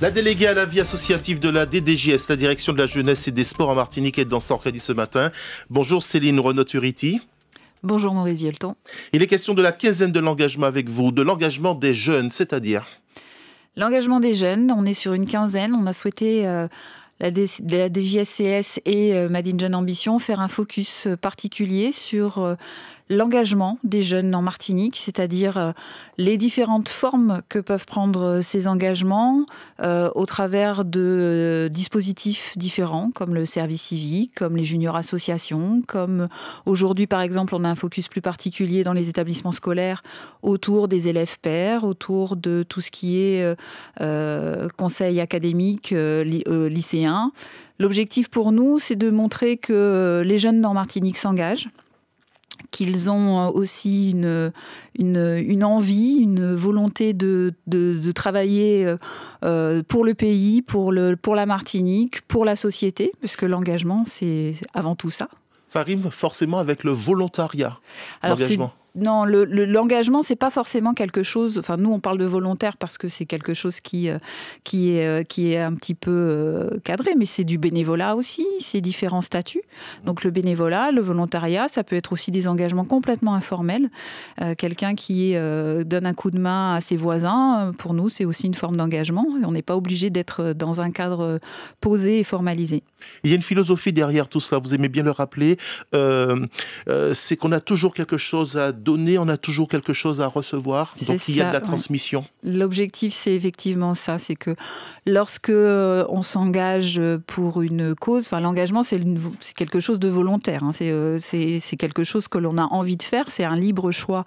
La déléguée à la vie associative de la DDJS, la direction de la jeunesse et des sports en Martinique, est dans crédit ce matin. Bonjour Céline Renaud-Turiti. Bonjour Maurice Vielton. Il est question de la quinzaine de l'engagement avec vous, de l'engagement des jeunes, c'est-à-dire L'engagement des jeunes, on est sur une quinzaine, on a souhaité... Euh, la, DJSCS et euh, Madine Jeune Ambition faire un focus euh, particulier sur l'engagement des jeunes en Martinique, c'est-à-dire euh, les différentes formes que peuvent prendre euh, ces engagements euh, au travers de dispositifs différents comme le service civique, comme les juniors associations, comme aujourd'hui par exemple on a un focus plus particulier dans les établissements scolaires autour des élèves pairs, autour de tout ce qui est conseil académique lycéen. L'objectif pour nous, c'est de montrer que les jeunes dans Martinique s'engagent qu'ils ont euh, aussi une, une, envie, une volonté de, travailler euh, euh, pour le pays, pour, le, pour la Martinique, pour la société, puisque l'engagement, c'est avant tout ça. Ça rime forcément avec le volontariat. Alors, non, l'engagement, c'est pas forcément quelque chose. Enfin, nous, on parle de volontaire parce que c'est quelque chose qui, euh, qui, est, euh, qui est un petit peu euh, cadré, mais c'est du bénévolat aussi, c'est différents statuts. Donc, le bénévolat, le volontariat, ça peut être aussi des engagements complètement informels. Quelqu'un qui donne un coup de main à ses voisins, pour nous, c'est aussi une forme d'engagement. On n'est pas obligé d'être dans un cadre posé et formalisé. Il y a une philosophie derrière tout cela, vous aimez bien le rappeler, c'est qu'on a toujours quelque chose à donner, on a toujours quelque chose à recevoir. Donc il y a de la transmission. L'objectif, c'est effectivement ça, c'est que lorsque euh, on s'engage euh, pour une cause, enfin l'engagement, c'est quelque chose de volontaire, hein. euh, c'est quelque chose que l'on a envie de faire, c'est un libre choix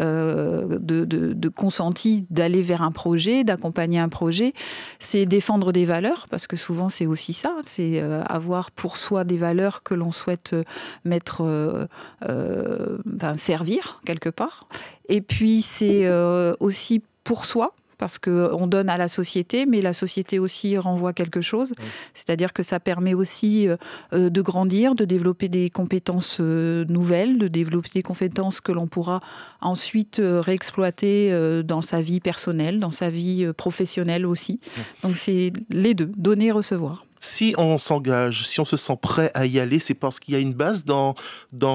de, de, consenti d'aller vers un projet, d'accompagner un projet. C'est défendre des valeurs, parce que souvent c'est aussi ça, c'est avoir pour soi des valeurs que l'on souhaite mettre, euh, servir quelque part. Et puis c'est euh, aussi pour soi, parce qu'on donne à la société, mais la société aussi renvoie quelque chose. C'est-à-dire que ça permet aussi euh, de grandir, de développer des compétences euh, nouvelles, de développer des compétences que l'on pourra ensuite réexploiter dans sa vie personnelle, dans sa vie professionnelle aussi. Donc c'est les deux, donner et recevoir si on s'engage, si on se sent prêt à y aller, c'est parce qu'il y a une base dans,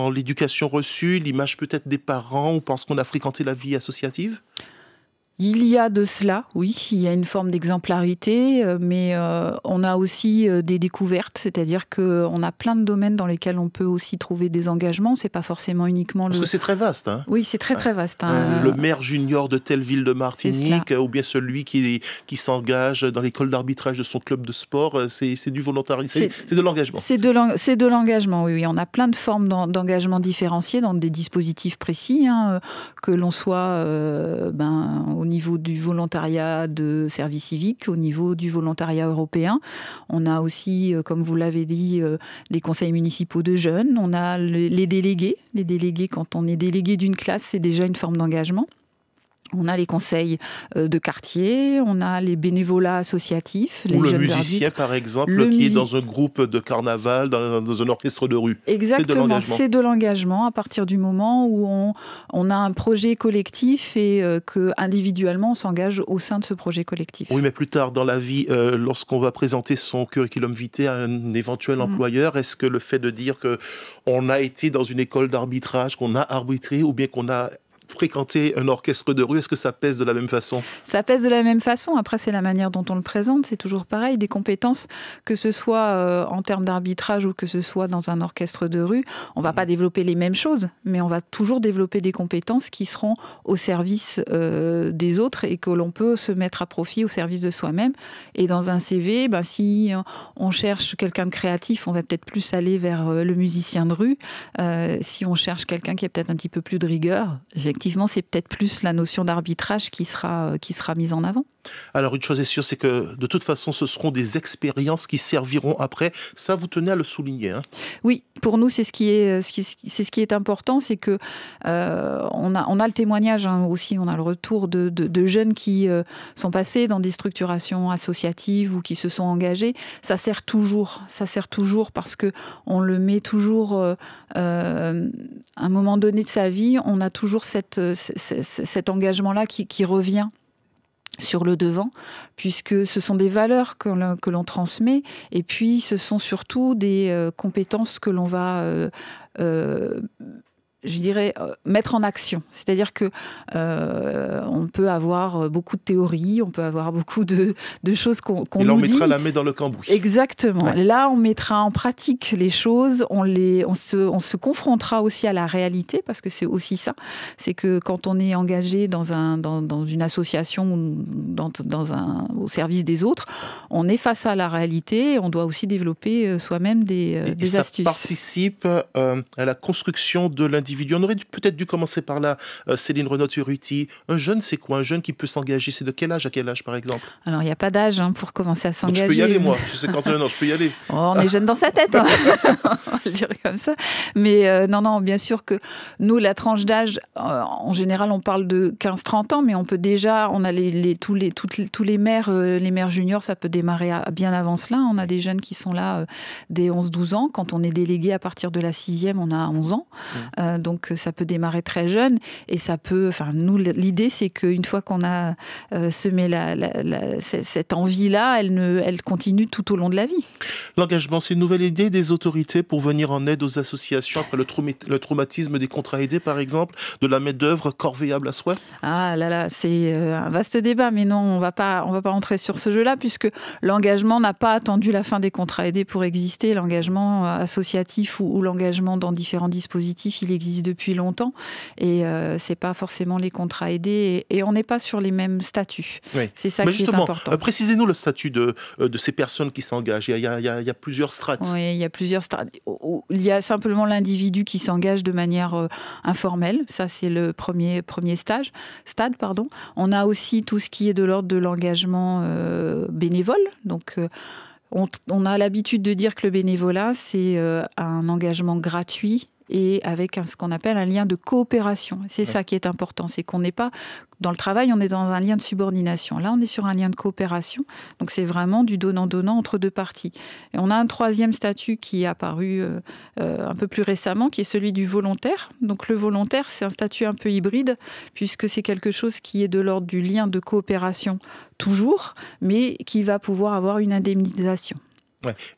l'éducation reçue, l'image peut-être des parents ou parce qu'on a fréquenté la vie associative il y a de cela, oui, il y a une forme d'exemplarité, euh, mais euh, on a aussi euh, des découvertes, c'est-à-dire qu'on a plein de domaines dans lesquels on peut aussi trouver des engagements. C'est pas forcément uniquement parce que c'est très vaste. Hein. Oui, c'est très très vaste. Hein. Le maire junior de telle ville de Martinique, ou bien celui qui, s'engage dans l'école d'arbitrage de son club de sport, c'est du volontariat, c'est de l'engagement. C'est de l'engagement, oui, oui, On a plein de formes d'engagement différenciés dans des dispositifs précis, hein, que l'on soit ben, niveau du volontariat de service civique, au niveau du volontariat européen. On a aussi, euh, comme vous l'avez dit, euh, les conseils municipaux de jeunes. On a les délégués. Les délégués, quand on est délégué d'une classe, c'est déjà une forme d'engagement. On a les conseils euh, de quartier, on a les bénévolats associatifs. Les Ou le musicien, par exemple, qui est dans un groupe de carnaval, dans, un orchestre de rue. Exactement, c'est de l'engagement à partir du moment où on, a un projet collectif et qu'individuellement, euh, que individuellement on s'engage au sein de ce projet collectif. Oui, mais plus tard dans la vie, euh, lorsqu'on va présenter son curriculum vitae à un éventuel mm. employeur, est-ce que le fait de dire qu'on a été dans une école d'arbitrage, qu'on a arbitré ou bien qu'on a fréquenter un orchestre de rue, est-ce que ça pèse de la même façon Ça pèse de la même façon. Après, c'est la manière dont on le présente. C'est toujours pareil. Des compétences, que ce soit euh, en termes d'arbitrage ou que ce soit dans un orchestre de rue, on ne va pas mmh. développer les mêmes choses, mais on va toujours développer des compétences qui seront au service euh, des autres et que l'on peut se mettre à profit au service de soi-même. Et dans un CV, ben, si euh, on cherche quelqu'un de créatif, on va peut-être plus aller vers le musicien de rue. si on cherche quelqu'un qui a peut-être un petit peu plus de rigueur, j'ai effectivement, c'est peut-être plus la notion d'arbitrage qui sera, euh, qui sera mise en avant. Alors une chose est sûre, c'est que de toute façon, ce seront des expériences qui serviront après. Ça, vous tenez à le souligner. Hein. Oui, pour nous, c'est ce qui est, important, c'est que euh, on a, le témoignage hein, aussi, on a le retour de, jeunes qui euh, sont passés dans des structurations associatives ou qui se sont engagés. Ça sert toujours, ça sert toujours parce que on le met toujours euh, à un moment donné de sa vie, on a toujours cet engagement là qui revient sur le devant, puisque ce sont des valeurs que l'on transmet, et puis ce sont surtout des euh, compétences que l'on va euh, euh, je dirais, euh, mettre en action. C'est-à-dire que euh, on peut avoir euh, beaucoup de théories, on peut avoir beaucoup de, choses qu'on qu Et on mettra la main dans le cambouis. Exactement. Là, on mettra en pratique les choses, on, les, on, se, on se confrontera aussi à la réalité, parce que c'est aussi ça. C'est que quand on est engagé dans, un, dans, une association ou dans, un, au service des autres, on est face à la réalité et on doit aussi développer soi-même des, et astuces. Ça participe à la construction de l'individu on aurait peut-être dû commencer par là. Euh, Céline Renaud-Turuti, un jeune, c'est quoi Un jeune qui peut s'engager, c'est de quel âge à quel âge, par exemple Alors, il n'y a pas d'âge hein, pour commencer à s'engager. Je peux y aller, moi. J'ai 51 ans, je peux y aller. Oh, on est jeune dans sa tête, hein. on comme ça. Mais euh, non, non, bien sûr que nous, la tranche d'âge, euh, en général, on parle de 15-30 ans, mais on peut déjà, on a tous, les, toutes, tous les maires, les maires juniors, ça peut démarrer à, bien avant cela. On a des jeunes qui sont là dès 11-12 ans. Quand on est délégué à partir de la 6e, on a 11 ans. Mmh donc euh, ça peut démarrer très jeune et ça peut. Enfin, nous, l'idée, c'est qu'une fois qu'on a euh, semé cette envie-là, elle, ne, elle continue tout au long de la vie. L'engagement, c'est une nouvelle idée des autorités pour venir en aide aux associations après le, traumatisme des contrats aidés, par exemple, de la main-d'œuvre corvéable à soi Ah là là, c'est euh, un vaste débat, mais non, on ne va pas entrer sur ce jeu-là, puisque l'engagement n'a pas attendu la fin des contrats aidés pour exister. L'engagement associatif ou l'engagement dans différents dispositifs, il existe depuis longtemps et ce euh, c'est pas forcément les contrats aidés et, on n'est pas sur les mêmes statuts. C'est ça qui est important. Euh, précisez-nous le statut de, euh, de ces personnes qui s'engagent. Il, y a, plusieurs strates. il y a plusieurs strates. Il y a simplement l'individu qui s'engage de manière informelle. Ça, c'est le premier, premier stage, stade. Pardon. On a aussi tout ce qui est de l'ordre de l'engagement bénévole. Donc, on, a l'habitude de dire que le bénévolat, c'est un engagement gratuit et avec ce qu'on appelle un lien de coopération. C'est ça qui est important, c'est qu'on n'est pas dans le travail, on est dans un lien de subordination. Là, on est sur un lien de coopération. Donc, c'est vraiment du donnant-donnant entre deux parties. Et on a un troisième statut qui est apparu euh, euh, un peu plus récemment, qui est celui du volontaire. Donc, le volontaire, c'est un statut un peu hybride, puisque c'est quelque chose qui est de l'ordre du lien de coopération toujours, mais qui va pouvoir avoir une indemnisation.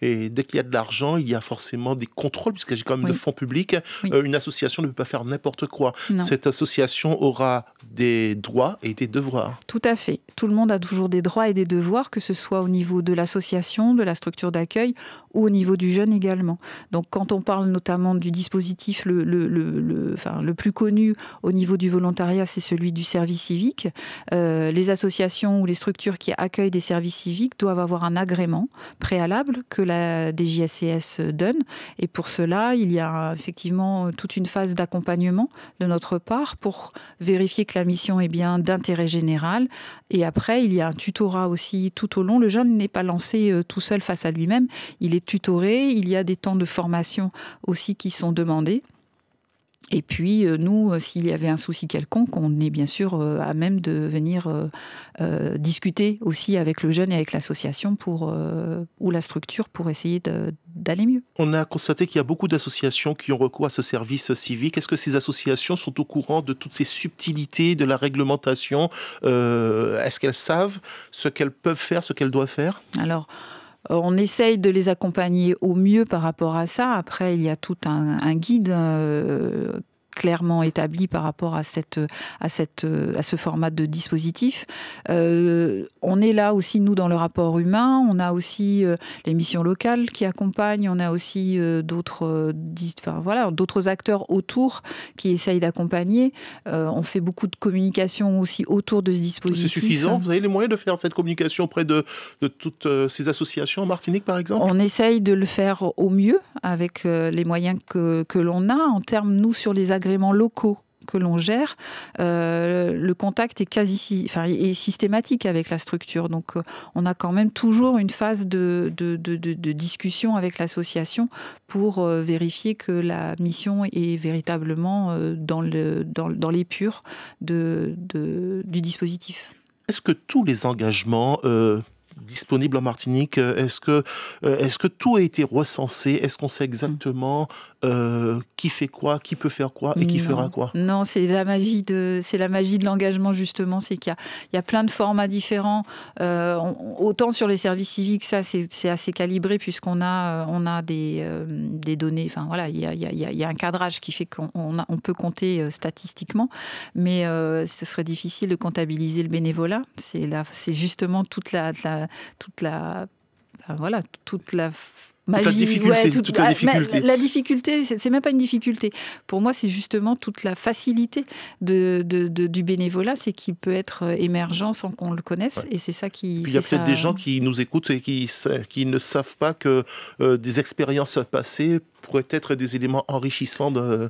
Et dès qu'il y a de l'argent, il y a forcément des contrôles, puisque j'ai quand même le fonds public. Euh, une association ne peut pas faire n'importe quoi. Cette association aura des droits et des devoirs. Tout à fait. Tout le monde a toujours des droits et des devoirs, que ce soit au niveau de l'association, de la structure d'accueil ou au niveau du jeune également. Donc quand on parle notamment du dispositif le, plus connu au niveau du volontariat, c'est celui du service civique. Euh, les associations ou les structures qui accueillent des services civiques doivent avoir un agrément préalable que la DJSCS donne. Et pour cela, il y a effectivement toute une phase d'accompagnement de notre part pour vérifier que la mission est bien d'intérêt général. Et après, il y a un tutorat aussi tout au long. Le jeune n'est pas lancé euh, tout seul face à lui-même. Il est tutoré. Il y a des temps de formation aussi qui sont demandés. Et puis, euh, nous, euh, s'il y avait un souci quelconque, on est bien sûr euh, à même de venir discuter aussi avec le jeune et avec l'association pour ou la structure pour essayer d'aller mieux. On a constaté qu'il y a beaucoup d'associations qui ont recours à ce service civique. Est-ce que ces associations sont au courant de toutes ces subtilités de la réglementation Est-ce qu'elles savent ce qu'elles peuvent faire, ce qu'elles doivent faire Alors, euh, on essaye de les accompagner au mieux par rapport à ça. Après, il y a tout un, guide euh, clairement établi par rapport à, cette, à, cette, à ce format de dispositif. Euh, on est là aussi, nous, dans le rapport humain. On a aussi euh, les missions locales qui accompagnent. On a aussi euh, d'autres enfin, voilà, acteurs autour qui essayent d'accompagner. on fait beaucoup de communication aussi autour de ce dispositif. C'est suffisant Vous avez les moyens de faire cette communication auprès de, de toutes ces associations en Martinique, par exemple On essaye de le faire au mieux avec les moyens que, que l'on a. En termes, nous, sur les acteurs, locaux que l'on gère, euh, le contact est quasi systématique avec la structure. Donc, euh, on a quand même toujours une phase de, de, discussion avec l'association pour euh, vérifier que la mission est véritablement dans, le, dans, l'épure de, du dispositif. Est-ce que tous les engagements disponible en Martinique euh, Est-ce que, euh, est que tout a été recensé Est-ce qu'on sait exactement euh, qui fait quoi, qui peut faire quoi et qui fera quoi Non, c'est la magie de c'est la magie de l'engagement justement, c'est qu'il y, y a, plein de formats différents. autant sur les services civiques, ça c'est assez calibré puisqu'on a on a des, des données. Enfin voilà, il y a, y a, un cadrage qui fait qu'on on, peut compter statistiquement, mais ce serait difficile de comptabiliser le bénévolat. C'est c'est justement toute la, la toute la, voilà, toute la magie, la difficulté. la, difficulté. c'est même pas une difficulté. Pour moi, c'est justement toute la facilité de, du bénévolat, c'est qu'il peut être euh, émergent sans qu'on le connaisse, et c'est ça qui. il y a peut-être des gens qui nous écoutent et qui, ne savent pas que euh, des expériences passées pourraient être des éléments enrichissants euh,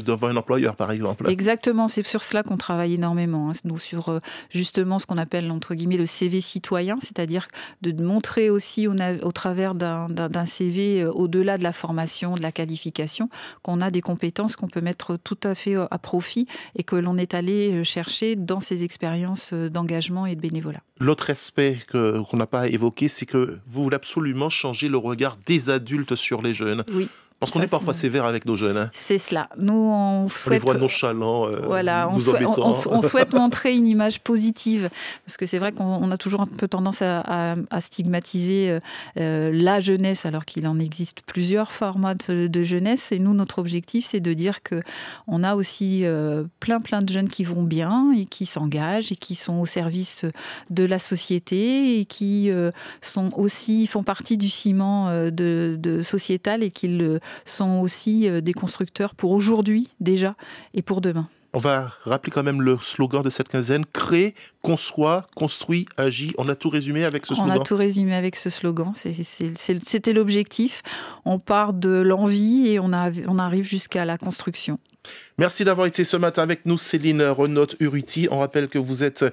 devant un employeur, par exemple. Exactement, c'est sur cela qu'on travaille énormément. Hein, sur euh, justement ce qu'on appelle, entre guillemets, le CV citoyen, c'est-à-dire de montrer aussi au, travers d'un CV, euh, au-delà de la formation, de la qualification, qu'on a des compétences qu'on peut mettre tout à fait à profit et que l'on est allé chercher dans ces expériences d'engagement et de bénévolat. L'autre aspect qu'on n'a pas évoqué, c'est que vous voulez absolument changer le regard des adultes sur les jeunes. Oui. Parce qu'on est parfois sévère avec nos jeunes. Hein. C'est cela. Nous, on souhaite. voit euh, voilà, on, On, souhaite montrer une image positive. Parce que c'est vrai qu'on a toujours un peu tendance à, stigmatiser euh, euh, la jeunesse, alors qu'il en existe plusieurs formats de, jeunesse. Et nous, notre objectif, c'est de dire qu'on a aussi plein, plein de jeunes qui vont bien et qui s'engagent et qui sont au service de la société et qui sont aussi, font partie du ciment de, sociétal et qu'ils sont aussi euh, des constructeurs pour aujourd'hui déjà et pour demain. On va rappeler quand même le slogan de cette quinzaine crée, conçoit, construit, agit. On a tout résumé avec ce slogan. On a tout résumé avec ce slogan. C'était l'objectif. On part de l'envie et on, on arrive jusqu'à la construction. Merci d'avoir été ce matin avec nous, Céline Renaud-Uruti. On rappelle que vous êtes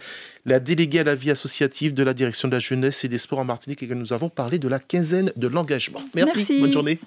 la déléguée à la vie associative de la direction de la jeunesse et des sports en Martinique et que nous avons parlé de la quinzaine de l'engagement. Merci, Merci. Bonne journée.